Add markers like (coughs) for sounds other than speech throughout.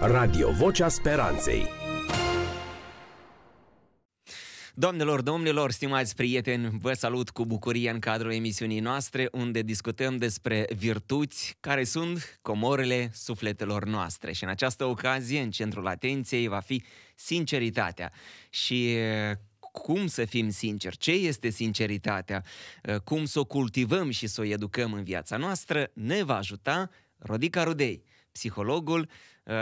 Radio Vocea Speranței Doamnelor, domnilor, stimați prieteni, vă salut cu bucurie în cadrul emisiunii noastre, unde discutăm despre virtuți care sunt comorile sufletelor noastre. Și în această ocazie, în centrul atenției, va fi sinceritatea. Și cum să fim sinceri, ce este sinceritatea, cum să o cultivăm și să o educăm în viața noastră, ne va ajuta Rodica Rudei, psihologul Uh,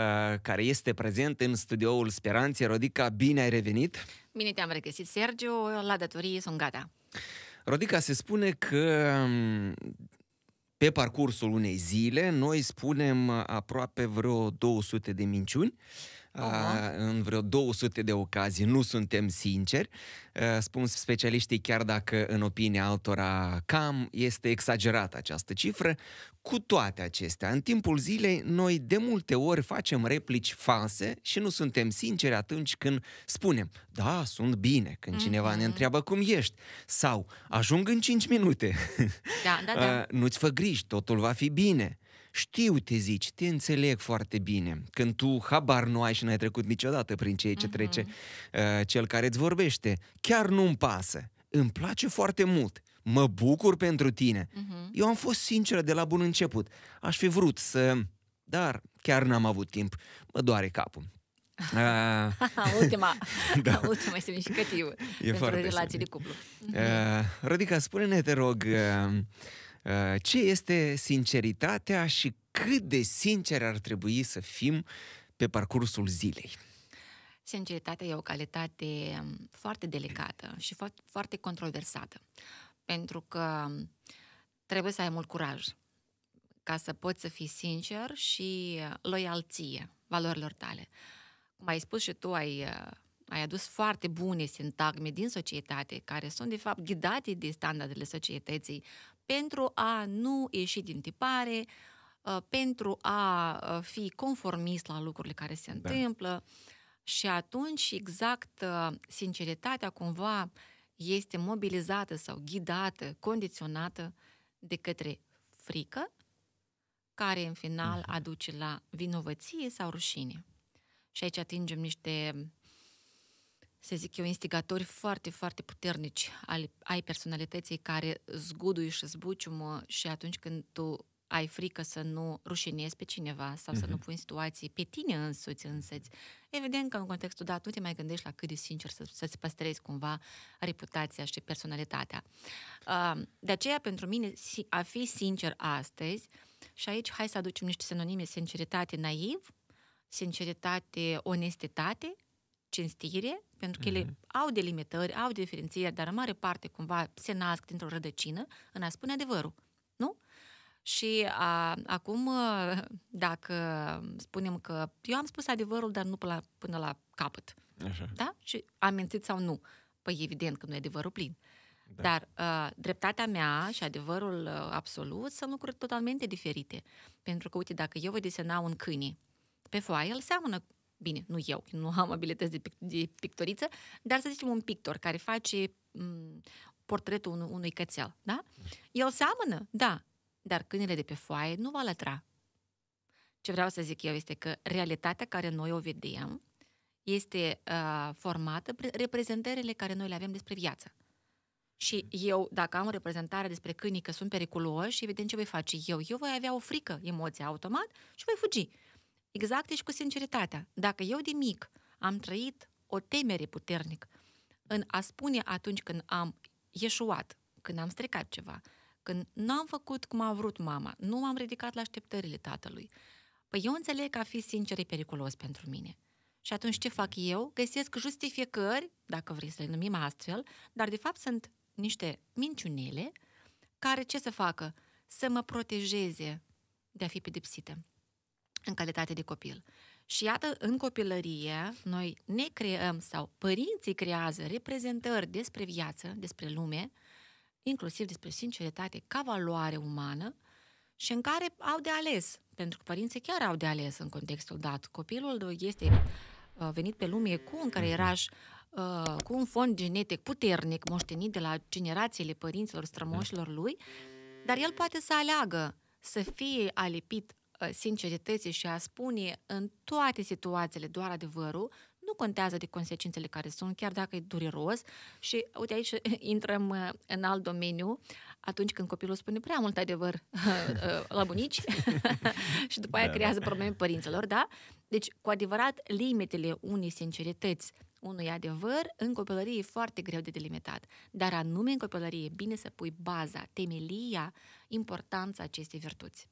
care este prezent în studioul Speranței. Rodica, bine ai revenit! Bine te-am regăsit, Sergiu. La datorii sunt gata. Rodica, se spune că um, pe parcursul unei zile noi spunem aproape vreo 200 de minciuni. Uh, a, în vreo 200 de ocazii. Nu suntem sinceri. Spun specialiștii, chiar dacă în opinia altora cam este exagerată această cifră, cu toate acestea, în timpul zilei, noi de multe ori facem replici false și nu suntem sinceri atunci când spunem, da, sunt bine, când mm-hmm. cineva ne mhm. întreabă cum ești, sau ajung în 5 minute. Da, da, (laughs) da. Nu-ți fă griji, totul va fi bine. Știu, te zici, te înțeleg foarte bine. Când tu habar nu ai și n-ai trecut niciodată prin ceea ce trece mhm. uh, cel care îți vorbește. Chiar nu-mi pasă. Îmi place foarte mult mă bucur pentru tine. Uh-huh. Eu am fost sinceră de la bun început. Aș fi vrut să... Dar chiar n-am avut timp. Mă doare capul. (laughs) Uh... (laughs) ultima, (laughs) da. ultima este mișcătivă e pentru relațiile de cuplu. Uh, Rodica, spune-ne, te rog, uh, Uh, ce este sinceritatea și cât de sincer ar trebui să fim pe parcursul zilei? Sinceritatea e o calitate um, foarte delicată și foarte controversată, pentru că um, trebuie să ai mult curaj ca să poți să fii sincer și uh, loialție valorilor tale. Cum ai spus și tu, ai, uh, ai adus foarte bune sintagme din societate, care sunt, de fapt, ghidate de standardele societății pentru a nu ieși din tipare, uh, pentru a uh, fi conformist la lucrurile care se da. întâmplă. Da. Și atunci, exact, uh, sinceritatea cumva este mobilizată sau ghidată, condiționată de către frică, care în final mhm. aduce la vinovăție sau rușine. Și aici atingem niște să zic eu, instigatori foarte, foarte puternici ai, ai personalității care zgudui și zbuciumă și atunci când tu ai frică să nu rușinezi pe cineva sau uh-huh. să nu mhm. pui în situații pe tine însuți însăți, evident că în contextul dat nu te mai gândești la cât de sincer să, să-ți păstrezi cumva reputația și personalitatea. De aceea, pentru mine, a fi sincer astăzi, și aici hai să aducem niște sinonime, sinceritate naiv, sinceritate, onestitate, cinstire, pentru că mm-hmm. ele mhm. au delimitări, au diferențieri, dar în mare parte cumva se nasc dintr-o rădăcină în a spune adevărul. Nu? Și a, acum, (laughs) dacă spunem că eu am spus adevărul, dar nu până la, până la capăt. Așa. Da? Și am mințit sau nu. Păi evident că nu e adevărul plin. Da. Dar uh, dreptatea mea și adevărul uh, absolut sunt lucruri totalmente diferite. Pentru că, uite, dacă eu voi desena un câine pe foaie, el seamănă bine, nu eu, nu am abilități de, pic- de pictoriță, dar să zicem un pictor care face m- portretul unui, unui cățel, da? El seamănă, da, dar câinele de pe foaie nu va lătra. Ce vreau să zic eu este că realitatea care noi o vedem este uh, formată prin reprezentările care noi le avem despre viață. Și eu, dacă am o reprezentare despre câinii că sunt periculoși, evident ce voi face eu? Eu voi avea o frică, emoție automat și voi fugi. Exact și deci cu sinceritatea. Dacă eu de mic am trăit o temere puternic, în a spune atunci când am ieșuat, când am stricat ceva, când n-am făcut cum a vrut mama, nu m-am ridicat la așteptările tatălui, păi eu înțeleg că a fi sincer e periculos pentru mine. Și atunci ce fac eu? Găsesc justificări, dacă vrei să le numim astfel, dar de fapt sunt niște minciunele care ce să facă? Să mă protejeze de a fi pedepsită în calitate de copil. Și iată, în copilărie, noi ne creăm sau părinții creează reprezentări despre viață, despre lume, inclusiv despre sinceritate ca valoare umană și în care au de ales, pentru că părinții chiar au de ales în contextul dat. Copilul este uh, venit pe lume cu un creieraș, uh, cu un fond genetic puternic moștenit de la generațiile părinților, strămoșilor lui, dar el poate să aleagă să fie alipit Uh, sincerității și a spune în toate situațiile doar adevărul, nu contează de consecințele care sunt, chiar dacă e dureros. Și uite aici (laughs) intrăm uh, în alt domeniu, atunci când copilul spune prea mult adevăr (laughs) uh, la bunici (laughs) și după aia da, creează da. probleme părinților, da? Deci, cu adevărat, limitele unei sincerități unui adevăr, în copilărie e foarte greu de delimitat. Dar anume în copilărie e bine să pui baza, temelia, importanța acestei virtuți.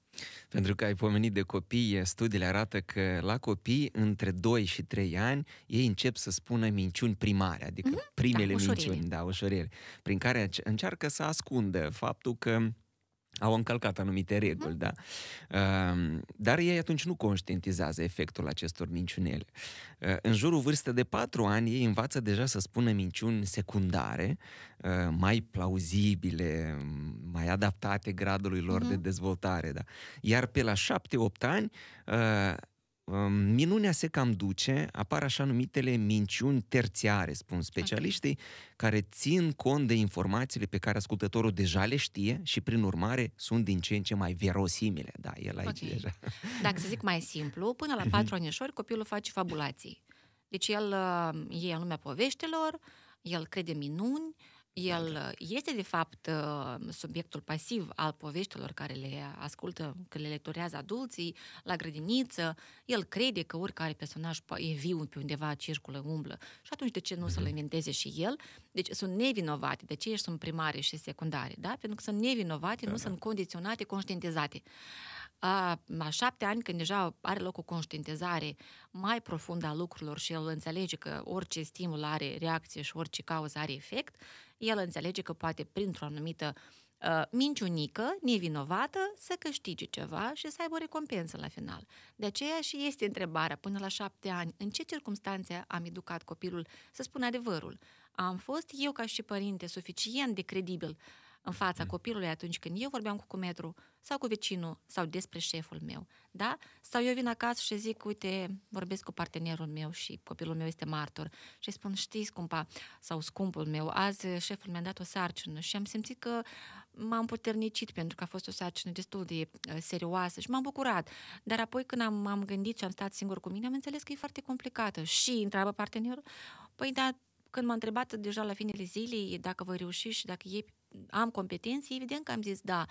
Pentru că ai pomenit de copii, studiile arată că la copii, între 2 și 3 ani, ei încep să spună minciuni primare, adică mm-hmm. primele da, minciuni, da, ușurire, prin care încearcă să ascundă faptul că au încălcat anumite reguli, da. Ehm, dar ei atunci nu conștientizează efectul acestor minciunele. Ehm, în jurul vârstei de 4 ani, ei învață deja să spună minciuni secundare, ehm, mai plauzibile, mai adaptate gradului lor mhm. de dezvoltare, da. Iar pe la 7-8 ani, Um, minunea se cam duce, apar așa numitele minciuni terțiare, spun specialiștii, okay. care țin cont de informațiile pe care ascultătorul deja le știe și, prin urmare, sunt din ce în ce mai verosimile. Da, el aici okay. deja. (laughs) Dacă să zic mai simplu, până la mhm. patru anișori copilul face fabulații. Deci el uh, e în lumea poveștelor, el crede minuni, el adică? uh, este, de fapt, uh, subiectul pasiv al poveștilor care le ascultă, că le lecturează adulții la grădiniță. El crede că oricare personaj e viu pe undeva, circulă, umblă. Și atunci de ce nu să-l mhm. inventeze și el? Deci sunt nevinovate. De ce ești sunt primare și secundare? Da? Pentru că sunt nevinovate, da, nu da. sunt condiționate, conștientizate. A, la șapte ani, când deja are loc o conștientizare mai profundă a lucrurilor și el înțelege că orice stimul are reacție și orice cauză are efect, el înțelege că poate printr-o anumită uh, minciunică, nevinovată, să câștige ceva și să aibă o recompensă la final. De aceea și este întrebarea până la șapte ani, în ce circunstanțe am educat copilul să spună adevărul? Am fost eu ca și părinte suficient de credibil uh, în fața mm. copilului atunci când eu vorbeam cu cumetru sau cu vecinul sau despre șeful meu, da? Sau eu vin acasă și zic, uite, vorbesc cu partenerul meu și copilul meu este martor și spun, știi scumpa sau scumpul meu, azi șeful mi-a dat o sarcină și am simțit că m-am puternicit pentru că a fost o sarcină destul de uh, serioasă și m-am bucurat. Dar apoi când am, am gândit și am stat singur cu mine, am înțeles că e foarte complicată și întreabă partenerul, păi da, când m-a întrebat deja la finele zilei dacă voi reuși și dacă iei am competențe, evident că am zis da,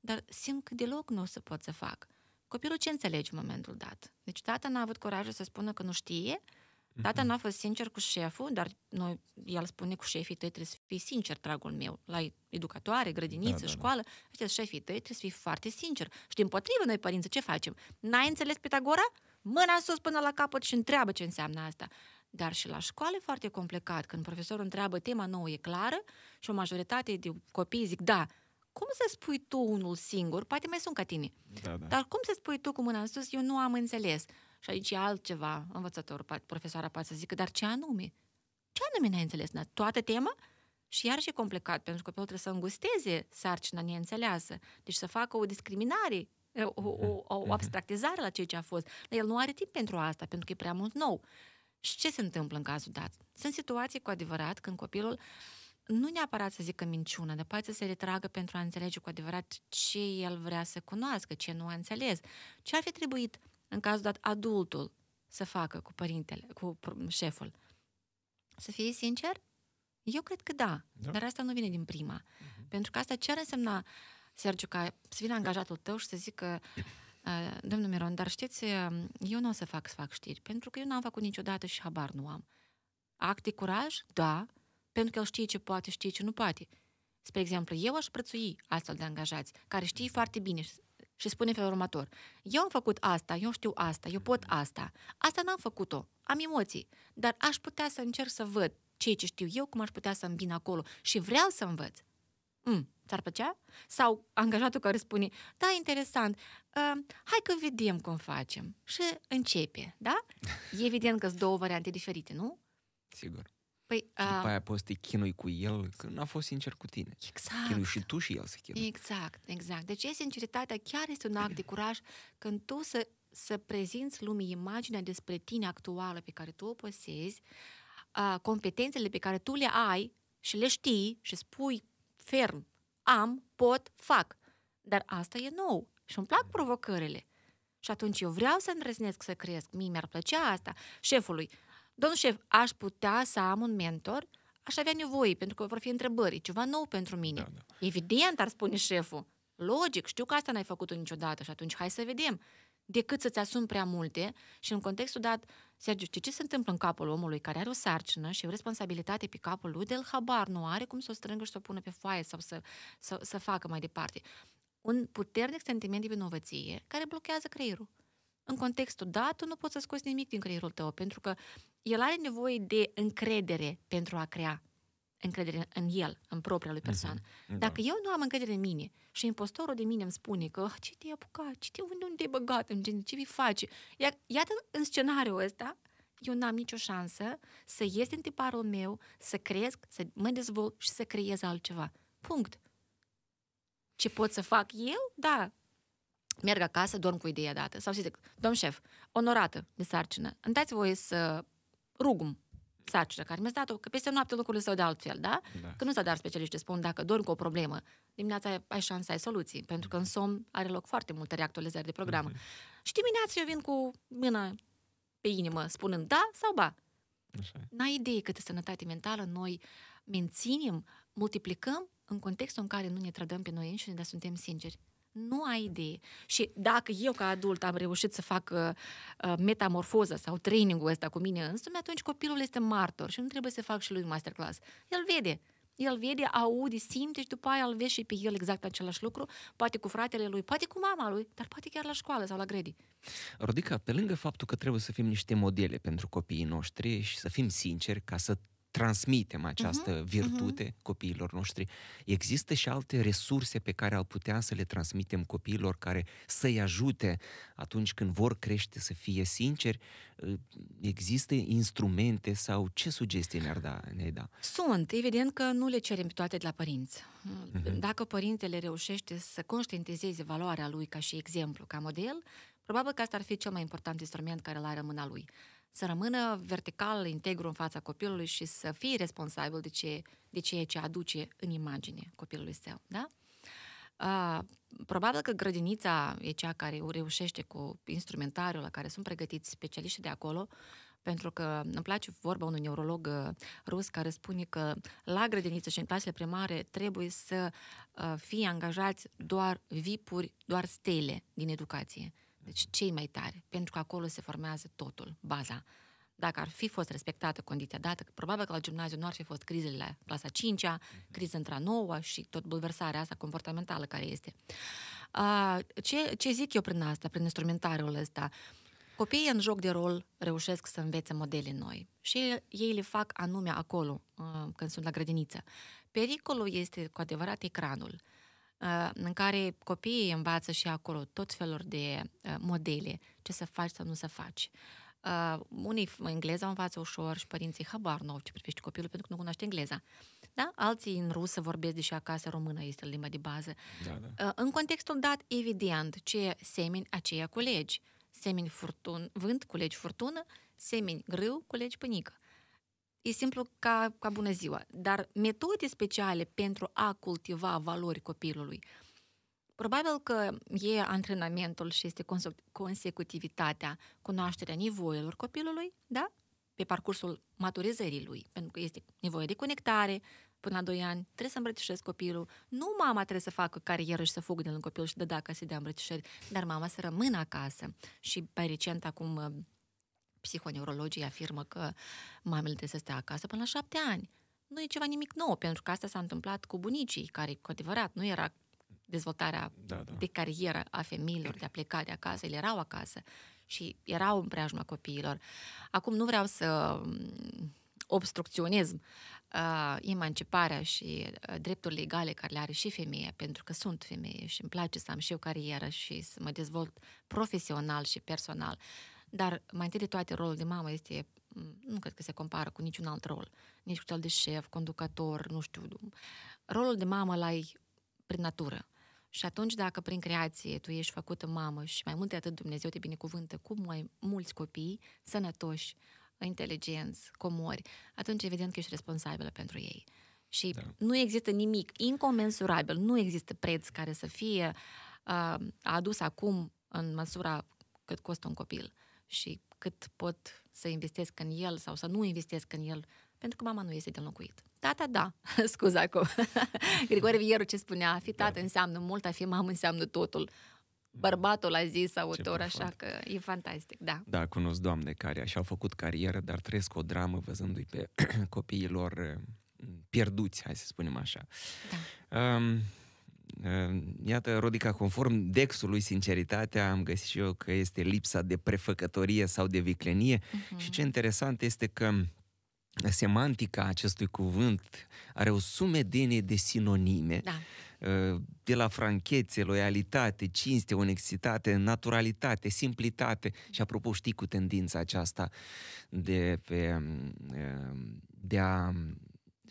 dar simt că deloc nu o să pot să fac. Copilul ce înțelege în momentul dat? Deci tata n-a avut curajul să spună că nu știe, tata mhm. n-a fost sincer cu șeful, dar noi, el spune cu șefii tăi trebuie să fii sincer, dragul meu, la educatoare, grădiniță, da, da, da. școală, da. ăștia șefii tăi trebuie să fii foarte sincer. Și din potrivă noi, părinți ce facem? N-ai înțeles Pitagora? Mâna sus până la capăt și întreabă ce înseamnă asta. Dar și la școală e foarte complicat când profesorul întreabă tema nouă e clară și o majoritate de copii zic da, cum să spui tu unul singur, poate mai sunt ca tine, da, da. dar cum să spui tu cu mâna în sus, eu nu am înțeles. Și aici e altceva, învățător, profesoara poate să zică, dar ce anume? Ce anume n-ai înțeles? Na, toată tema? Și iar și complicat, pentru că copilul trebuie să îngusteze sarcina neînțeleasă, deci să facă o discriminare o, o, o (laughs) abstractizare la ceea ce a fost. Dar el nu are timp pentru asta, pentru că e prea mult nou. Și ce se întâmplă în cazul dat? Sunt situații cu adevărat când copilul nu neapărat să zică minciună, dar poate să se retragă pentru a înțelege cu adevărat ce el vrea să cunoască, ce nu a înțeles. Ce ar fi trebuit, în cazul dat, adultul să facă cu părintele, cu șeful? Să fie sincer? Eu cred că da, da. dar asta nu vine din prima. Uh-huh. Pentru că asta ce ar însemna, Sergiu, ca să vină angajatul tău și să zică Eh, domnul Miron, dar știți, eh, eu nu o să fac să fac știri, pentru că eu n-am făcut niciodată și habar nu am. Act de curaj? Da, pentru că el știe ce poate, știe ce nu poate. Spre exemplu, eu aș prețui astfel de angajați, care știe foarte bine și spune felul următor. Eu am făcut asta, eu știu asta, eu pot asta. Asta n-am făcut-o, am emoții, dar aș putea să încerc să văd ce ce știu eu, cum aș putea să îmbin acolo și vreau să învăț. Mm, Ți-ar plăcea? Sau angajatul care spune, da, interesant, uh, hai că vedem cum facem. Și începe, da? E Evident că sunt două variante diferite, nu? Sigur. Păi, uh... și după uh, aia poți să te chinui cu el, că n-a fost sincer cu tine. Exact. Chinui și tu și el să chinui. Exact, exact. Deci sinceritatea chiar este un act de curaj când tu să, să prezinți lumii imaginea despre tine actuală pe care tu o posezi, uh, competențele pe care tu le ai și le știi și spui ferm am, pot, fac. Dar asta e nou și îmi plac provocările. Și atunci eu vreau să îndrăznesc să cresc, mie mi-ar plăcea asta. Șefului, domnul șef, aș putea să am un mentor? Aș avea nevoie, pentru că vor fi întrebări, ceva nou pentru mine. Da, da. Evident, ar spune șeful. Logic, știu că asta n-ai făcut-o niciodată și atunci hai să vedem decât să-ți asumi prea multe și în contextul dat, Sergiu, știi ce se întâmplă în capul omului care are o sarcină și o responsabilitate pe capul lui, de el habar nu are cum să o strângă și să o pună pe foaie sau să, să, să facă mai departe. Un puternic sentiment de vinovăție care blochează creierul. În contextul dat, tu nu poți să scoți nimic din creierul tău, pentru că el are nevoie de încredere pentru a crea încredere în el, în propria lui mhm. persoană. Mm-hmm. Dacă da. eu nu am încredere în mine și impostorul de mine îmi spune că ah, ce te-ai apucat, ce te, unde, unde te-ai băgat, în ce vei face, iar, iată în scenariul ăsta, eu n-am nicio șansă să ies din tiparul meu, să cresc, să mă dezvolt și să creez altceva. Punct. Ce pot să fac eu? Da. Merg acasă, dorm cu ideea dată. Sau să zic, domn șef, onorată de sarcină, îmi dați voie să rugum sarcină care mi-a dat-o, că peste noapte lucrurile s-au de altfel, da? da. Că nu s-a dar specialiști, spun dacă dormi cu o problemă, dimineața ai, șansa, ai soluții, pentru că în somn are loc foarte multe reactualizări de program. mm Și dimineața eu vin cu mâna pe inimă, spunând da sau ba. Așa. N-ai idee câtă sănătate mentală noi menținem, multiplicăm în contextul în care nu ne trădăm pe noi înșine, dar suntem sinceri. Nu ai idee. Și dacă eu ca adult am reușit să fac uh, uh, metamorfoză sau trainingul ăsta cu mine însumi, atunci copilul este martor și nu trebuie să fac și lui masterclass. El vede. El vede, aude, simte și după aia îl vezi și pe el exact același lucru, poate cu fratele lui, poate cu mama lui, dar poate chiar la școală sau la gredi. Rodica, pe lângă faptul că trebuie să fim niște modele pentru copiii noștri și să fim sinceri ca să transmitem această uh-huh, virtute uh-huh. copiilor noștri. Există și alte resurse pe care ar putea să le transmitem copiilor care să-i ajute atunci când vor crește să fie sinceri? Ă, există instrumente sau ce sugestii ne-ar da? Ne da? Sunt. Evident că nu le cerem toate de la părinți. Uh-huh. Dacă părintele reușește să conștientizeze valoarea lui ca și exemplu, ca model, probabil că asta ar fi cel mai important instrument care l are rămâna lui să rămână vertical, integru în fața copilului și să fie responsabil de, ce, de ceea ce aduce în imagine copilului său. Da? Uh, probabil că grădinița e cea care o reușește cu instrumentariul la care sunt pregătiți specialiștii de acolo, pentru că îmi place vorba unui neurolog uh, rus care spune că la grădiniță și în clasele primare trebuie să uh, fie angajați doar vipuri, doar stele din educație. Deci cei mai tare, pentru că acolo se formează totul, baza. Dacă ar fi fost respectată condiția dată, probabil că la gimnaziu nu ar fi fost crizele la clasa 5 -a, mhm. criza între a 9 și tot bulversarea asta comportamentală care este. Ce, ce zic eu prin asta, prin instrumentariul ăsta? Copiii în joc de rol reușesc să învețe modele noi și ei le fac anume acolo, uh, când sunt la grădiniță. Pericolul este cu adevărat ecranul. Uh, Uh, în care copiii învață și acolo tot felul de uh, modele, ce să faci sau nu să faci. Uh, unii engleza o învață ușor și părinții habar nu au ce privește copilul pentru că nu cunoaște engleza. Da? Alții în rusă vorbesc, deși acasă română este limba de bază. Da, da. Uh, în contextul dat, evident, ce semini aceia culegi. Semini furtun, vânt, culegi furtună, semini grâu, culegi pânică. Uh, e simplu ca, ca bună ziua, dar metode speciale pentru a cultiva valori copilului. Probabil că e antrenamentul și este consecutivitatea, cunoașterea nevoilor copilului, da? Pe parcursul maturizării lui, pentru că este nevoie de conectare, până la 2 ani, trebuie să îmbrățișez copilul. Nu mama trebuie să facă carieră și să fugă de lângă copil și de dacă se dea îmbrățișări, dar mama să rămână acasă. Și mai recent, acum psihoneurologii afirmă că mamele trebuie să stea acasă până la șapte ani. Nu e ceva nimic nou, pentru că asta s-a întâmplat cu bunicii, care, cu adevărat, nu era dezvoltarea da, da. de carieră a femeilor, de a pleca de acasă, ele erau acasă și erau în preajma copiilor. Acum nu vreau să mm, obstrucționism, uh, emanciparea și uh, drepturile egale care le are și femeia, pentru că sunt femeie și îmi place să am și eu carieră și să mă dezvolt profesional și personal. Dar mai întâi de toate, rolul de mamă este nu cred că se compară cu niciun alt rol, nici cu cel de șef, conducător, nu știu. Rolul de mamă l-ai prin natură. Și atunci, dacă prin creație tu ești făcută mamă și mai mult de atât Dumnezeu te binecuvântă cu mai mulți copii sănătoși, inteligenți, comori, atunci evident că ești responsabilă pentru ei. Și da. nu există nimic incomensurabil, nu există preț care să fie uh, adus acum în măsura cât costă un copil. Uh, și cât pot să investesc în el sau să nu investesc în el, pentru că mama nu este de înlocuit. Tata, da, da, da. (laughs) scuza acum. (laughs) Grigore Vieru ce spunea, a fi da. tată da. înseamnă mult, a fi mamă înseamnă totul. Bărbatul a zis autor, așa că e fantastic, da. Da, cunosc doamne care și-au făcut carieră, dar trăiesc o dramă văzându-i pe (clears throat) copiilor eh, pierduți, hai să spunem așa. Da. Um, Ehm, iată, Rodica, conform dexului sinceritatea, am găsit și eu că este lipsa de prefăcătorie sau de viclenie uh-huh. și ce interesant este că semantica acestui cuvânt are o sumedenie de sinonime, da. Ehm, de la franchețe, loialitate, cinste, onexitate, naturalitate, simplitate și apropo știi cu tendința aceasta de, pe, ehm, de a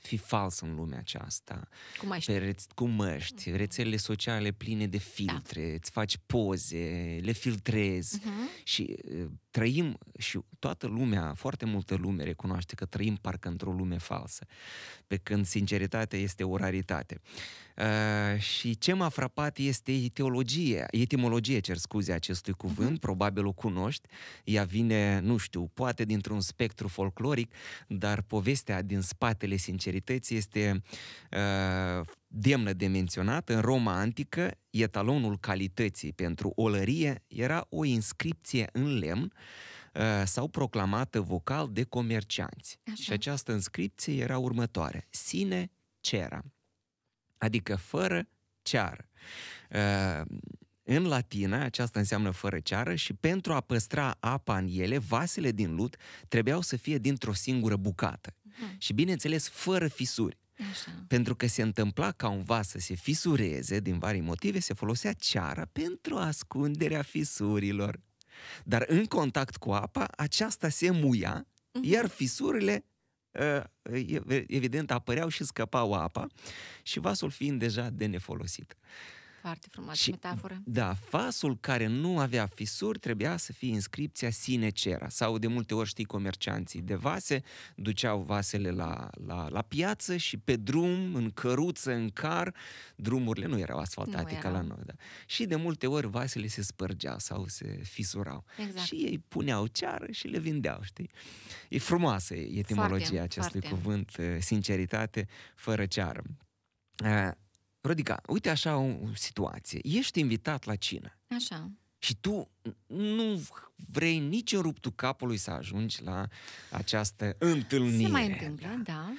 fi fals în lumea aceasta. Cum ai Pe reț- cu măști, mm. rețelele sociale pline de da. filtre, da. îți faci poze, le filtrezi uh-huh. și uh, trăim și toată lumea, foarte multă lume recunoaște că trăim parcă într-o lume falsă, pe când sinceritatea este o raritate. Uh, și ce m-a frapat este etiologie, etimologie, cer scuze, acestui mhm. cuvânt, uh-huh. probabil o cunoști, ea vine, nu știu, poate dintr-un spectru folcloric, dar povestea din spatele sincerității este uh, demnă de menționat, în Roma antică, etalonul calității pentru olărie era o inscripție în lemn uh, sau proclamată vocal de comercianți. Așa. Și această inscripție era următoare: sine cera, adică fără ceară. Uh, în latină, aceasta înseamnă fără ceară și pentru a păstra apa în ele, vasele din lut trebuiau să fie dintr-o singură bucată. Uh-huh. Și bineînțeles, fără fisuri. Așa. Pentru că se întâmpla ca un vas să se fisureze din vari motive, se folosea ceara pentru ascunderea fisurilor. Dar în contact cu apa, aceasta se muia, uh-huh. iar fisurile ă, evident apăreau și scăpau apa și vasul fiind deja de nefolosit. Foarte frumoasă și, metaforă. Da, fasul care nu avea fisuri trebuia să fie inscripția sinecera. Sau de multe ori știi comercianții de vase, duceau vasele la, la, la piață și pe drum, în căruță, în car, drumurile nu erau asfaltate nu ca la noi. Da. Și de multe ori vasele se spărgeau sau se fisurau. Exact. Și ei puneau ceară și le vindeau, știi? E frumoasă etimologia foarte, acestui foarte. cuvânt, eh, sinceritate fără ceară. Eh, Rodica, uite așa o situație. Ești invitat la cină. Așa. Și tu nu vrei nici în ruptul capului să ajungi la această întâlnire. Se mai întâmplă, da.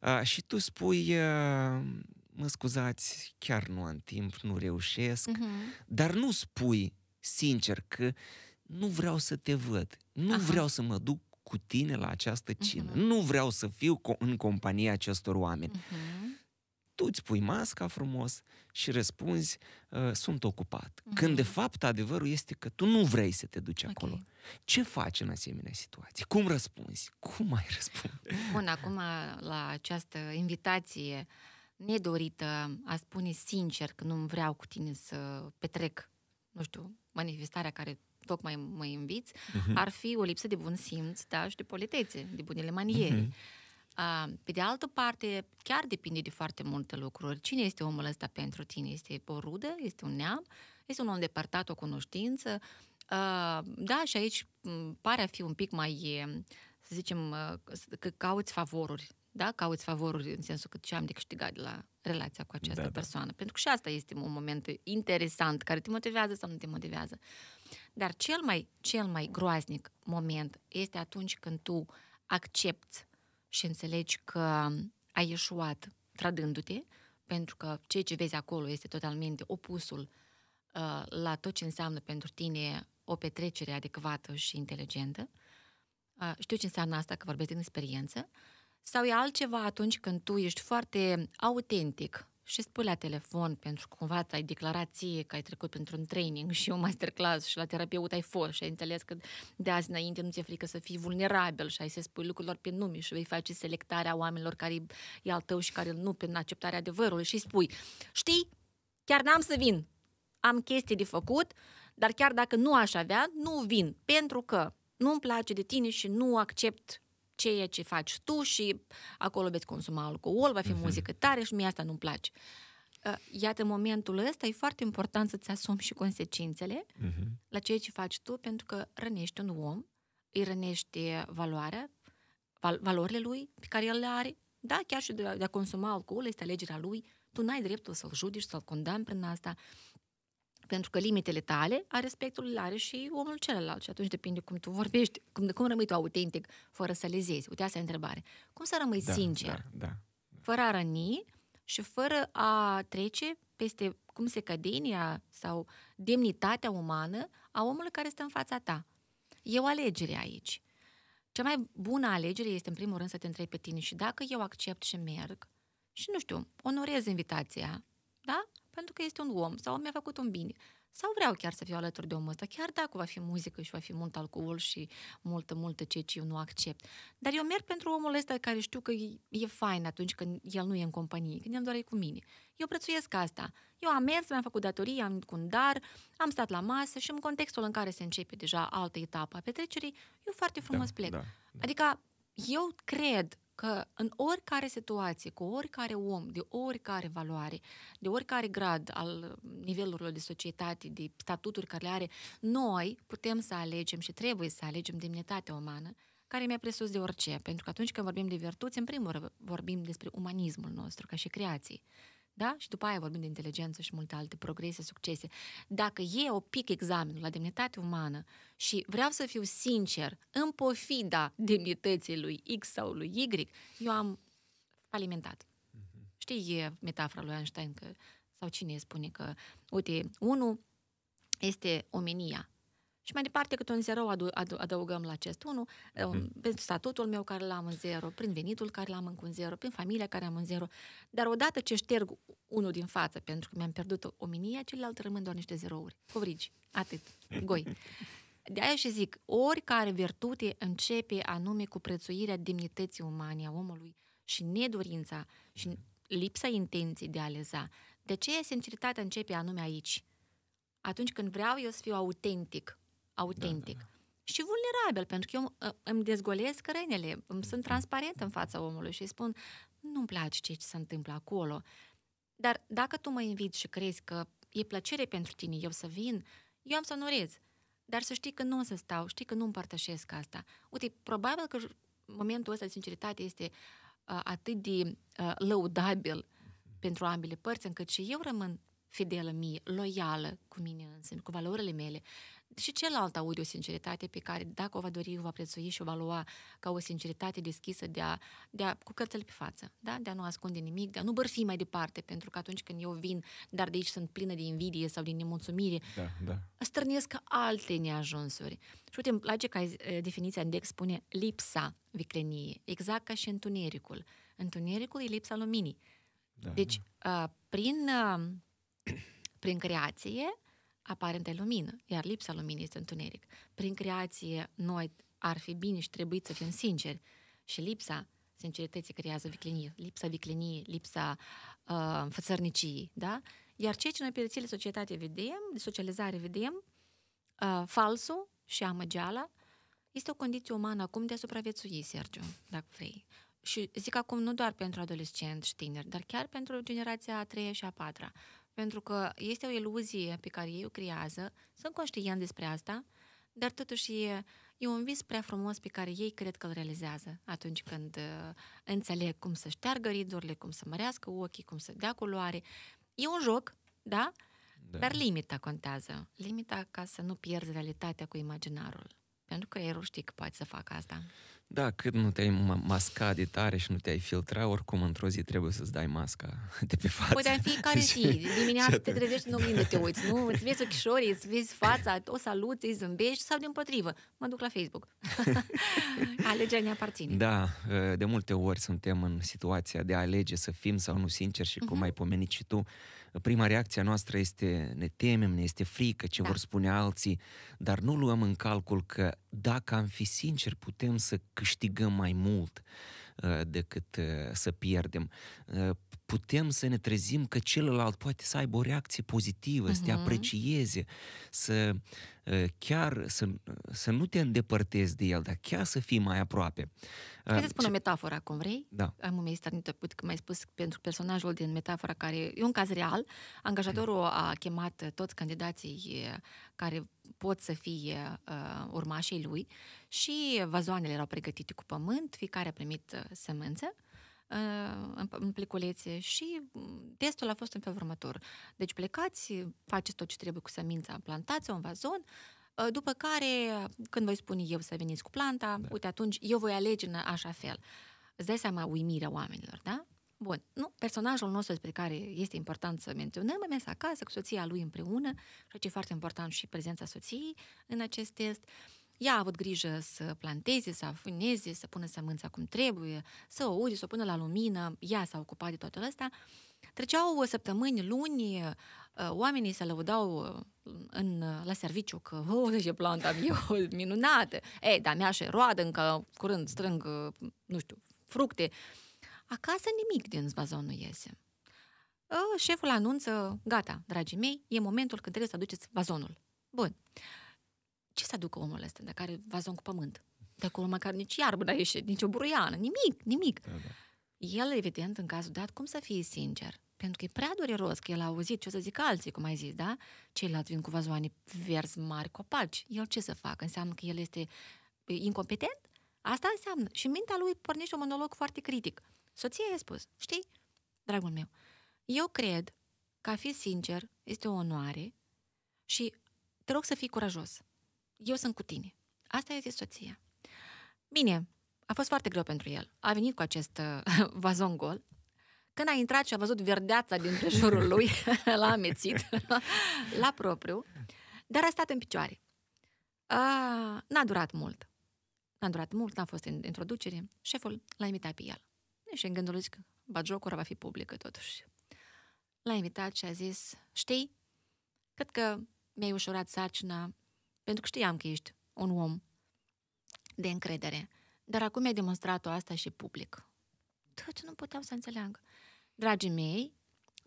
da. Uh, și tu spui, uh, mă scuzați, chiar nu am timp, nu reușesc, uh-huh. dar nu spui sincer că nu vreau să te văd, nu Aha. vreau să mă duc cu tine la această mhm. cină, uh-huh. nu vreau să fiu co- în compania acestor oameni. Uh-huh tu îți pui masca frumos și răspunzi, ă, sunt ocupat. Uh-huh. Când de fapt adevărul este că tu nu vrei să te duci okay. acolo. Ce faci în asemenea situații? Cum răspunzi? Cum mai (laughs) răspunzi? Bun, acum la această invitație nedorită, a spune sincer că nu vreau cu tine să petrec, nu știu, manifestarea care tocmai mă inviți, uh-huh. ar fi o lipsă de bun simț, da, și de politețe, de bunele maniere. Uh-huh. Mhm. Pe de altă parte, chiar depinde de foarte multe lucruri. Cine este omul ăsta pentru tine? Este o rudă? Este un neam? Este un om depărtat, o cunoștință? Da, și aici pare a fi un pic mai, să zicem, că cauți favoruri da? Cauți favoruri în sensul că ce am de câștigat de la relația cu această da, da. persoană. Da. Pentru că și asta este un moment interesant care te motivează sau nu te motivează. Dar cel mai, cel mai groaznic moment este atunci când tu accepti și înțelegi că ai ieșuat trădându-te, pentru că ceea ce vezi acolo este totalmente opusul uh, la tot ce înseamnă pentru tine o petrecere adecvată și inteligentă. Uh, știu ce înseamnă asta, că vorbesc din experiență. Sau e altceva atunci când tu ești foarte autentic și spui la telefon pentru că cumva ai declarație că ai trecut pentru un training și un masterclass și la terapeut ai fost și ai înțeles că de azi înainte nu ți-e frică să fii vulnerabil și ai să spui lucrurilor pe nume și vei face selectarea oamenilor care e al tău și care nu prin acceptarea adevărului și spui, știi, chiar n-am să vin, am chestii de făcut, dar chiar dacă nu aș avea, nu vin, pentru că nu-mi place de tine și nu accept ceea ce faci tu și acolo veți consuma alcool, va fi uh-huh. muzică tare și mie asta nu-mi place. Uh, iată, momentul ăsta e foarte important să-ți asumi și consecințele uh-huh. la ceea ce faci tu, pentru că rănești un om, îi rănești valoarea, val- valorile lui pe care el le are. Da, chiar și de a, de a consuma alcool este alegerea lui. Tu n-ai dreptul să-l judici, să-l condamni prin asta. Uh, pentru că limitele tale a respectului le are și omul celălalt și atunci depinde cum tu vorbești, cum, cum rămâi tu autentic fără să lezezi. Uite, asta e întrebare. Cum să rămâi da, sincer? Da, da, Fără a răni și fără a trece peste cum se cădenia sau demnitatea umană a omului care stă în fața ta. E o alegere aici. Cea mai bună alegere este, în primul rând, să te întrebi pe tine și dacă eu accept și merg și, nu știu, onorez invitația, da? pentru că este un om sau mi-a făcut un bine. Sau vreau chiar să fiu alături de omul ăsta, chiar dacă va fi muzică și va fi mult alcool și multă, multă ce ce eu nu accept. Dar eu merg pentru omul ăsta care știu că e, e fain atunci când el nu e în companie, când el doar e cu mine. Eu prețuiesc asta. Eu am mers, mi-am făcut datorii, am cu un dar, am stat la masă și în contextul în care se începe deja altă etapă a petrecerii, eu foarte da, frumos da, plec. Da, da. Adică eu cred că în oricare situație, cu oricare om, de oricare valoare, de oricare grad al nivelurilor de societate, de statuturi care le are, noi putem să alegem și trebuie să alegem demnitatea umană, care mi-a presus de orice, pentru că atunci când vorbim de virtuți, în primul rând vorbim despre umanismul nostru ca și creații. Da? Și după aia vorbim de inteligență și multe alte progrese, succese. Dacă e o pic examenul la demnitate umană și vreau să fiu sincer, în pofida demnității lui X sau lui Y, eu am alimentat. Mm-hmm. Știi, e metafora lui Einstein că, sau cine spune că, uite, unul este omenia, și mai departe, cât un zero adu- adu- adăugăm la acest unul, mm-hmm. prin statutul meu care l-am în zero, prin venitul care l-am încă în zero, prin familia care am în zero. Dar odată ce șterg unul din față, pentru că mi-am pierdut o minie, celălalt rămân doar niște zerouri. Covrigi. Atât. Goi. De aia și zic, oricare virtute începe anume cu prețuirea demnității umane a omului și nedorința și lipsa intenției de a leza. De ce sinceritatea începe anume aici? Atunci când vreau eu să fiu autentic, autentic. Da, da, da. Și vulnerabil, pentru că eu uh, îmi dezgolesc răinele, îmi sunt transparent în fața omului și îi spun, nu-mi place ce se întâmplă acolo. Dar dacă tu mă inviți și crezi că e plăcere pentru tine eu să vin, eu am să onorez. Dar să știi că nu o să stau, știi că nu împărtășesc asta. Uite, probabil că momentul ăsta de sinceritate este uh, atât de uh, lăudabil pentru ambele părți, încât și eu rămân fidelă mie, loială cu mine însă, cu valorile mele și celălalt aude o sinceritate pe care, dacă o va dori, o va prețui și o va lua ca o sinceritate deschisă de a, de a cu cărțele pe față, da? de a nu ascunde nimic, de a nu bărfi mai departe, pentru că atunci când eu vin, dar de aici sunt plină de invidie sau de nemulțumire, da, da. strănesc alte neajunsuri. Și uite, îmi place ca eh, definiția index spune lipsa vicleniei, exact ca și întunericul. Întunericul e lipsa luminii. Da, deci, da. prin, eh, prin creație, aparentă lumină, iar lipsa luminii este întuneric. Prin creație, noi ar fi bine și trebuie să fim sinceri și lipsa sincerității creează viclenie, lipsa vicleniei, lipsa uh, fățărniciei, da? Iar ceea ce noi pe rețele societate vedem, de socializare vedem, uh, falsul și amăgeala este o condiție umană acum de a supraviețui, Sergiu, dacă vrei. Și zic acum nu doar pentru adolescenți și tineri, dar chiar pentru generația a treia și a patra. Pentru că este o iluzie pe care ei o creează, sunt conștient despre asta, dar totuși e, e un vis prea frumos pe care ei cred că îl realizează atunci când uh, înțeleg cum să șteargă ridurile, cum să mărească ochii, cum să dea culoare. E un joc, da? da. Dar limita contează. Limita ca să nu pierzi realitatea cu imaginarul. Pentru că erul știi că poate să facă asta. Da, cât nu te-ai masca de tare și nu te-ai filtra, oricum într-o zi trebuie să-ți dai masca (laughs) de pe față. Păi, dar fiecare (laughs) zi, dimineața te trezești în oglindă, te uiți, nu? Îți vezi ochișorii, îți vezi fața, o saluți, îi zâmbești sau din potrivă. Mă duc la Facebook. (laughs) Alegerea ne aparține. Da, ă, de multe ori suntem în situația de a alege să fim sau nu sinceri și cum uh-huh. ai pomenit și tu, prima reacție a noastră este ne temem, ne este frică ce da. vor spune alții, dar nu luăm în calcul că dacă am fi sinceri putem să câștigăm mai mult uh, decât uh, să pierdem. Uh, putem să ne trezim că celălalt poate să aibă o reacție pozitivă, uh-huh. să te mhm. aprecieze, să ă, chiar să, să nu te îndepărtezi de el, dar chiar să fii mai aproape. Ă, Hai să spun Ce... o metaforă acum, vrei? Da. Am mai stat puțin că mai spus pentru personajul din metafora care e un caz real. Angajatorul hmm. a chemat toți candidații care pot să fie uh, urmașii lui și vazoanele erau pregătite cu pământ, fiecare a primit uh, uh, în pliculețe și mm, testul a fost în felul următor. Deci plecați, faceți tot ce trebuie cu semința, plantați-o în vazon, ă, după care, când voi spune eu să veniți cu planta, da. uite, atunci eu voi alege în așa fel. Îți dai seama uimirea oamenilor, da? Bun, nu, personajul nostru despre care este important să menționăm a mers acasă cu soția lui împreună, ceea ce e foarte important și prezența soției în acest test. Uh, ea a avut grijă să planteze, să afuneze, să pună sămânța cum trebuie, să o ude, să o pună la lumină. Ea s-a ocupat de totul astea. Treceau uh, săptămâni, luni, uh, oamenii se lăudau uh, în, la serviciu că, (laughs) oh, ce planta am (laughs) minunată. Ei, dar mea și roadă încă, curând strâng, nu știu, fructe. Acasă nimic din zbazon nu iese. Șeful anunță, gata, dragii mei, e momentul când trebuie să aduceți vazonul. Bun ce să aducă omul ăsta de care vazon cu pământ? De acolo măcar nici iarbă n-a ieșit, nici o bruiană, nimic, nimic. Da, da. El, evident, în cazul dat, cum să fie sincer? Pentru că e prea dureros că el a auzit ce o să zic alții, cum ai zis, da? Ceilalți vin cu vazoane verzi mari, copaci. El ce să facă? Înseamnă că el este incompetent? Asta înseamnă. Și în mintea lui pornește un monolog foarte critic. Soția i-a spus, știi, dragul meu, eu cred că a fi sincer este o onoare și te rog să fii curajos eu sunt cu tine. Asta este soția. Bine, a fost foarte greu pentru el. A venit cu acest uh, (laughs) vazon gol. Când a intrat și a văzut verdeața din (laughs) jurul lui, (laughs) l-a amețit, la propriu, dar a stat în picioare. Uh, n-a durat mult. N-a durat mult, n-a fost în introducere. Șeful l-a invitat pe el. Și în gândul lui că bagiocura va fi publică totuși. L-a invitat și a zis, știi, cred că mi-ai ușurat sarcina, pentru că știam că ești un om de încredere. Dar acum mi-ai demonstrat-o asta și public. Tot nu puteam să înțeleg, Dragii mei,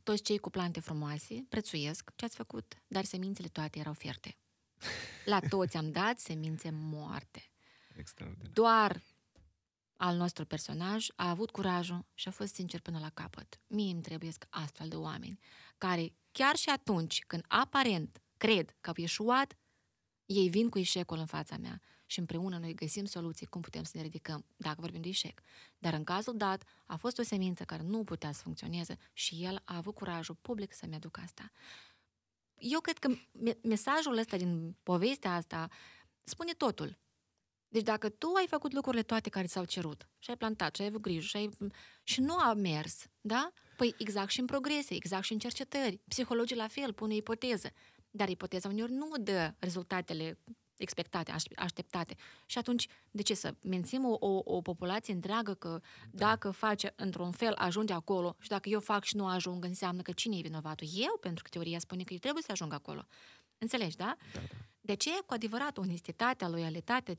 toți cei cu plante frumoase, prețuiesc ce ați făcut, dar semințele toate erau fierte. La toți am dat semințe moarte. Extraordinar. Doar al nostru personaj a avut curajul și a fost sincer până la capăt. Mie îmi trebuie astfel de oameni care chiar și atunci când aparent cred că au ieșuat, ei vin cu eșecul în fața mea și împreună noi găsim soluții cum putem să ne ridicăm dacă vorbim de eșec. Dar în cazul dat a fost o semință care nu putea să funcționeze și el a avut curajul public să-mi aducă asta. Eu cred că mesajul ăsta din povestea asta spune totul. Deci dacă tu ai făcut lucrurile toate care ți-au cerut și ai plantat și ai avut grijă și, ai... și nu a mers, da? Păi exact și în progrese, exact și în cercetări. Psihologii la fel pun o ipoteză. Dar ipoteza uneori nu dă rezultatele expectate, așteptate. Și atunci, de ce să mențim o, o, o populație întreagă că da. dacă face într-un fel, ajunge acolo și dacă eu fac și nu ajung, înseamnă că cine e vinovatul? Eu, pentru că teoria spune că eu trebuie să ajung acolo. Înțelegi, da? da, da. De ce cu adevărat, onestitatea, loialitatea,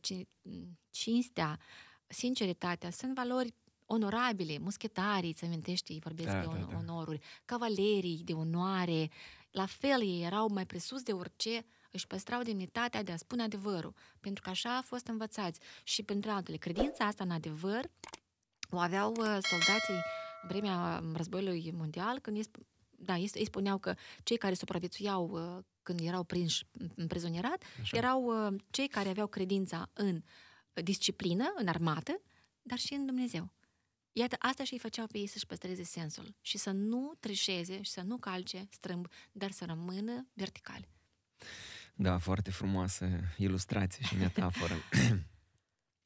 cinstea, sinceritatea sunt valori onorabile, muschetarii, îți amintești, vorbesc da, de da, on- da, da. onoruri, cavalerii de onoare, la fel, ei erau mai presus de orice, își păstrau demnitatea de a spune adevărul, pentru că așa a fost învățați. Și pentru altele, credința asta în adevăr o aveau uh, soldații în vremea um, războiului mondial, când ei, da, ei, ei spuneau că cei care supraviețuiau uh, când erau prinși în prezonierat, Așa. erau uh, cei care aveau credința în disciplină, în armată, dar și în Dumnezeu. Iată, asta și îi făceau pe ei să-și păstreze sensul și să nu trișeze și să nu calce strâmb, dar să rămână vertical. Da, foarte frumoasă ilustrație și metaforă. (coughs)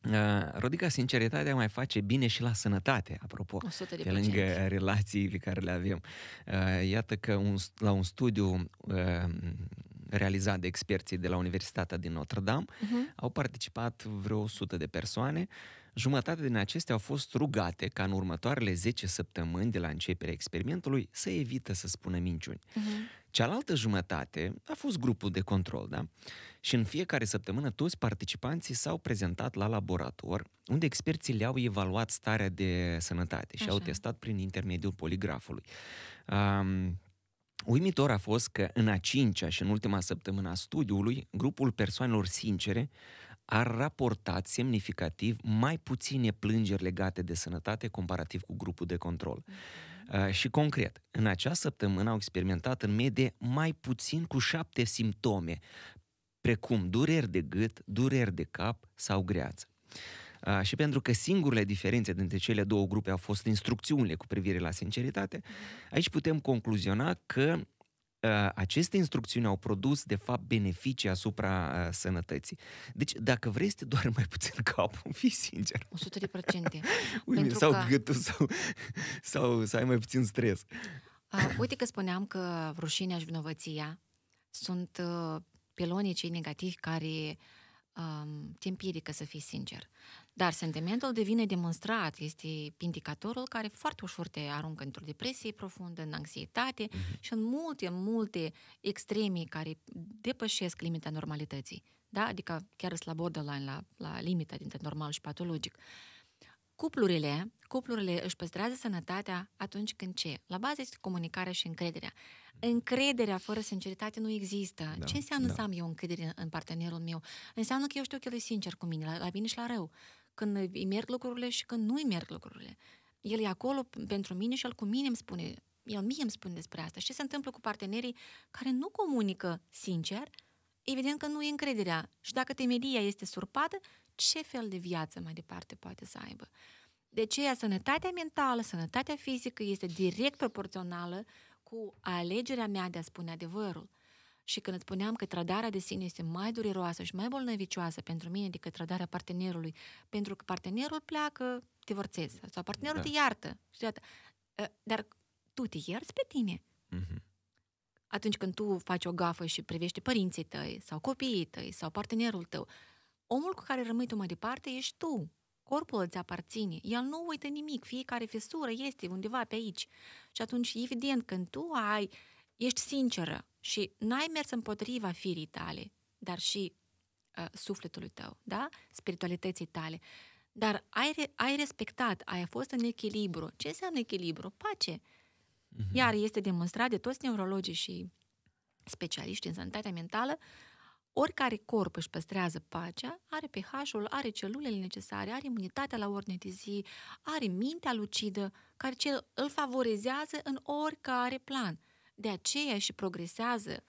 Uh, Rodica, sinceritatea mai face bine și la sănătate, apropo, 100%. pe lângă relații pe care le avem. Uh, iată că un, la un studiu uh, realizat de experții de la Universitatea din Notre Dame, uh-huh. Mhm. au participat vreo 100 de persoane Jumătate din acestea au fost rugate ca în următoarele 10 săptămâni de la începerea experimentului să evită să spună minciuni. Uh-huh. Cealaltă jumătate a fost grupul de control, da? Și în fiecare săptămână toți participanții s-au prezentat la laborator, unde experții le-au evaluat starea de sănătate și Așa. au testat prin intermediul poligrafului. Um, Uimitor a fost că în a cincea și în ultima săptămână a studiului, grupul persoanelor sincere a raportat semnificativ mai puține plângeri legate de sănătate comparativ cu grupul de control. Mm-hmm. Uh, și concret, în acea săptămână au experimentat în medie mai puțin cu șapte simptome, precum dureri de gât, dureri de cap sau greață. Uh, și pentru că singurele diferențe dintre cele două grupe au fost instrucțiunile cu privire la sinceritate, mm-hmm. aici putem concluziona că Uh, aceste instrucțiuni au produs, de fapt, beneficii asupra uh, sănătății. Deci, dacă vrei să te doare mai puțin capul, fii sincer. 100 de procente. (laughs) sau că... gâtul, sau, sau să ai mai puțin stres. Uh, uite că spuneam că rușinea și vinovăția sunt uh, pilonii cei negativi care um, te împiedică să fii sincer. Dar sentimentul devine demonstrat, este indicatorul care foarte ușor te aruncă într-o depresie profundă, în anxietate mm-hmm. și în multe, multe extremii care depășesc limita normalității. Da? Adică chiar sunt la borderline, la, la limita dintre normal și patologic. Uh, Cuplurile, cuplurile își păstrează sănătatea atunci când ce? La bază este comunicarea și încrederea. Încrederea fără sinceritate nu există. Da, ce înseamnă da. să am eu încredere în partenerul meu? Înseamnă că eu știu că el e sincer cu mine, la, la bine și la rău. Când îi merg lucrurile și când nu îi merg lucrurile. El e acolo pentru mine și el cu mine îmi spune, el mie îmi spune despre asta. ce se întâmplă cu partenerii care nu comunică sincer, evident că nu e încrederea. Și dacă temeria este surpată, ce fel de viață mai departe poate să aibă. De aceea, sănătatea mentală, sănătatea fizică este direct proporțională cu alegerea mea de a spune adevărul. Și când îți spuneam că trădarea de sine este mai dureroasă și mai bolnăvicioasă pentru mine decât trădarea partenerului, pentru că partenerul pleacă, divorțezi sau partenerul da. te iartă. Și iată. Ă, dar tu te ierți pe tine. Mm-hmm. Atunci când tu faci o gafă și privești părinții tăi sau copiii tăi sau partenerul tău, Omul cu care rămâi tu mai departe ești tu. Corpul îți aparține. El nu uită nimic. Fiecare fisură este undeva pe aici. Și atunci, evident, când tu ai, ești sinceră și n-ai mers împotriva firii tale, dar și uh, sufletului tău, da? spiritualității tale, dar ai, re- ai respectat, ai fost în echilibru. Ce înseamnă echilibru? Pace. Mhm. Iar este demonstrat de toți neurologii și specialiști în sănătatea mentală uh, oricare corp își păstrează pacea, are pH-ul, are celulele necesare, are imunitatea la ordine de zi, are mintea lucidă, care cel îl favorizează în oricare plan. De aceea și progresează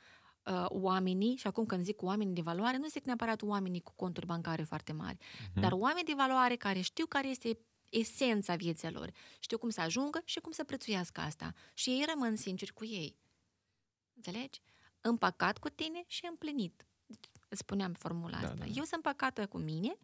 uh, oamenii, și acum când zic oamenii de valoare, nu zic neapărat oamenii cu conturi bancare foarte mari, uh-huh. dar oameni de valoare care știu care este esența vieții lor, știu cum să ajungă și cum să prețuiască asta. Și ei rămân sinceri cu ei. Înțelegi? Împăcat cu tine și împlinit spuneam formula da, asta. Da, da. Eu sunt păcată cu mine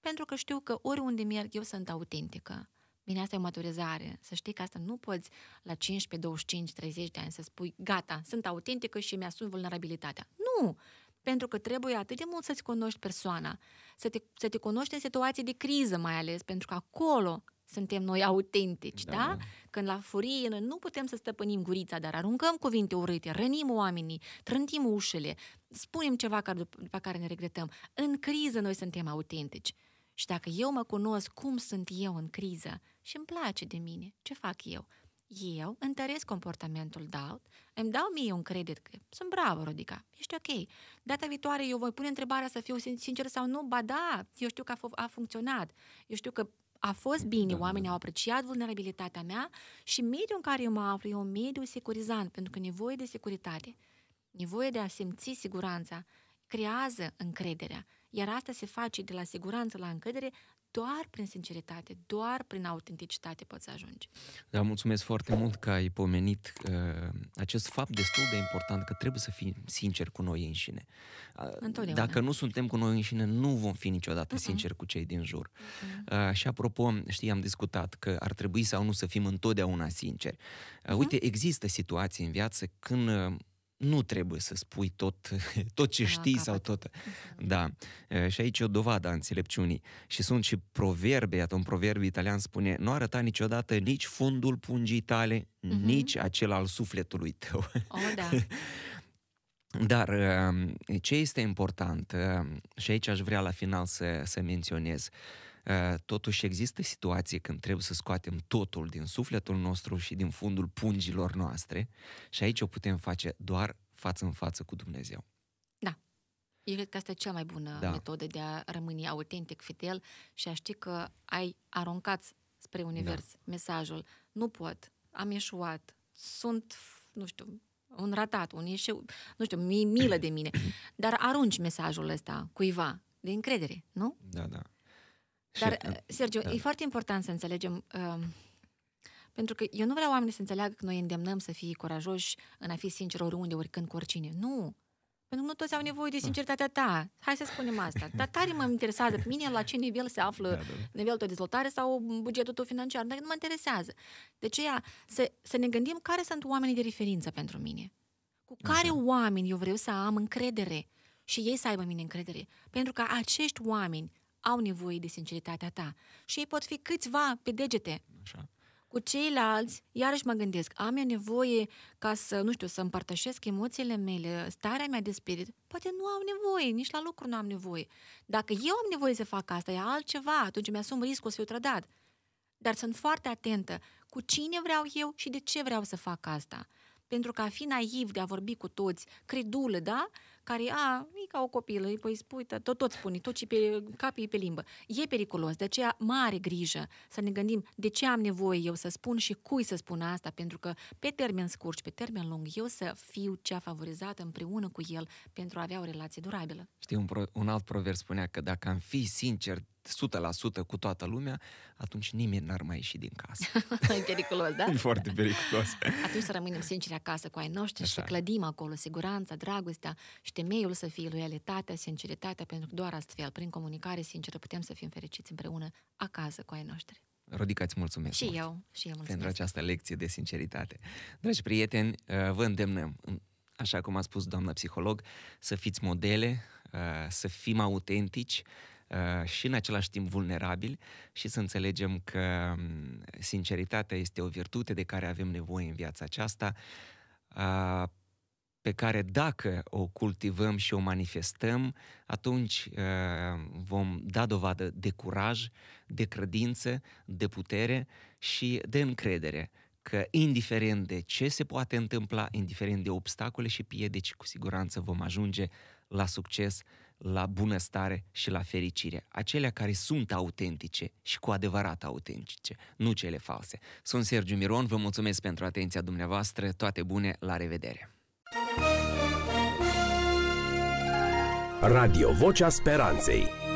pentru că știu că oriunde merg eu sunt autentică. Bine, asta e o maturizare. Să știi că asta nu poți la 15, 25, 30 de ani să spui gata, sunt autentică și mi-asum vulnerabilitatea. Nu! Pentru că trebuie atât de mult să-ți cunoști persoana, să te, să te cunoști în situații de criză mai ales, pentru că acolo suntem noi autentici, da? da? da. Când la furie nu putem să stăpânim gurița, dar aruncăm cuvinte urâte, rănim oamenii, trântim ușele, spunem ceva care, după care ne regretăm. În criză noi suntem autentici. Și dacă eu mă cunosc cum sunt eu în criză și îmi place de mine, ce fac eu? Eu întăresc comportamentul dau, îmi dau mie un credit că sunt bravă, Rodica, ești ok. Data viitoare eu voi pune întrebarea să fiu sincer sau nu, ba da, eu știu că a, f- a funcționat, eu știu că a fost bine, da, oamenii da. au apreciat vulnerabilitatea mea și mediul în care eu mă aflu e un mediu securizant, pentru că nevoie de securitate, nevoie de a simți siguranța, creează încrederea. Iar asta se face de la siguranță la încredere doar prin sinceritate, doar prin autenticitate poți ajunge. Da, mulțumesc foarte mult că ai pomenit uh, acest fapt destul de important, că trebuie să fim sinceri cu noi înșine. Uh, dacă nu suntem cu noi înșine, nu vom fi niciodată uh-uh. sinceri cu cei din jur. Uh-uh. Uh, și apropo, știi, am discutat că ar trebui sau nu să fim întotdeauna sinceri. Uh, uh-huh. Uite, există situații în viață când... Uh, nu trebuie să spui tot, (laughs) tot ce da, știi sau tot... uh Da. Și aici e o dovadă a înțelepciunii. Și sunt și proverbe, iată un proverb italian spune, nu arăta niciodată nici fundul pungii tale, uh-huh. nici acela al sufletului tău. Oh, da. (laughs) Dar ehm, ce este important, ehm, și aici aș vrea la final să, să menționez, uh, Eh, totuși există situații când trebuie să scoatem totul din sufletul nostru și din fundul pungilor noastre și aici o putem face doar față în față cu Dumnezeu. Da. Eu cred că asta e cea mai bună da. metodă de a rămâne autentic, fidel și a ști că ai aruncat spre da. univers da. mesajul nu pot, am ieșuat, sunt, nu știu, un ratat, un ieșeu, nu știu, mi milă de mine, dar arunci mesajul ăsta cuiva de încredere, nu? Da, da. Dar, și, uh, uh, Sergiu, da. e foarte important să înțelegem, uh, pentru că eu nu vreau oamenii să înțeleagă că noi îndemnăm să fie curajoși în a fi sinceri oriunde, oricând, cu oricine. Nu! Pentru că nu toți au nevoie de ah. sinceritatea ta. Hai să spunem asta. (laughs) Dar tare mă interesează pe mine la ce nivel se află da, da, da. nivelul tău de dezvoltare sau bugetul tău financiar. Dar nu mă interesează. De aceea, să, să ne gândim care sunt oamenii de referință pentru mine. Cu care Așa. oameni eu vreau să am încredere și ei să aibă mine încredere. Pentru că acești oameni au nevoie de sinceritatea ta și ei pot fi câțiva pe degete. Așa. Cu ceilalți, iarăși mă gândesc, am eu nevoie ca să, nu știu, să împărtășesc emoțiile mele, starea mea de spirit, poate nu am nevoie, nici la lucru nu am nevoie. Dacă eu am nevoie să fac asta, e altceva, atunci mi-asum riscul să fiu trădat. Dar sunt foarte atentă cu cine vreau eu și de ce vreau să fac asta. Pentru că a fi naiv de a vorbi cu toți, credulă, da? care a, e ca o copilă, îi păi spui, tot, tot spune, tot ce pe capii pe limbă. E periculos, de aceea mare grijă să ne gândim de ce am nevoie eu să spun și cui să spun asta, pentru că pe termen scurt și pe termen lung eu să fiu cea favorizată împreună cu el pentru a avea o relație durabilă. Știi, un, pro, un alt proverb spunea că dacă am fi sincer 100% cu toată lumea, atunci nimeni n-ar mai ieși din casă. (laughs) e periculos, da? E foarte periculos. Atunci să rămânem sinceri acasă cu ai noștri Așa. și să clădim acolo siguranța, dragostea și temeiul să fie loialitatea, sinceritatea, pentru că doar astfel, prin comunicare sinceră, putem să fim fericiți împreună acasă cu ai noștri. Rodica, îți mulțumesc Și mult eu, și eu mulțumesc. Pentru această lecție de sinceritate. Dragi prieteni, uh, vă îndemnăm așa cum a spus doamna psiholog, să fiți modele, uh, să fim autentici, Uh, și în același timp vulnerabili și să înțelegem că um, sinceritatea este o virtute de care avem nevoie în viața aceasta, uh, pe care dacă o cultivăm și o manifestăm, atunci uh, vom da dovadă de curaj, de credință, de putere și de încredere că indiferent de ce se poate întâmpla, indiferent de obstacole și piedici, cu siguranță vom ajunge la succes la bunăstare și la fericire. Acelea care sunt autentice și cu adevărat autentice, nu cele false. Sunt Sergiu Miron, vă mulțumesc pentru atenția dumneavoastră, toate bune, la revedere! Radio Vocea Speranței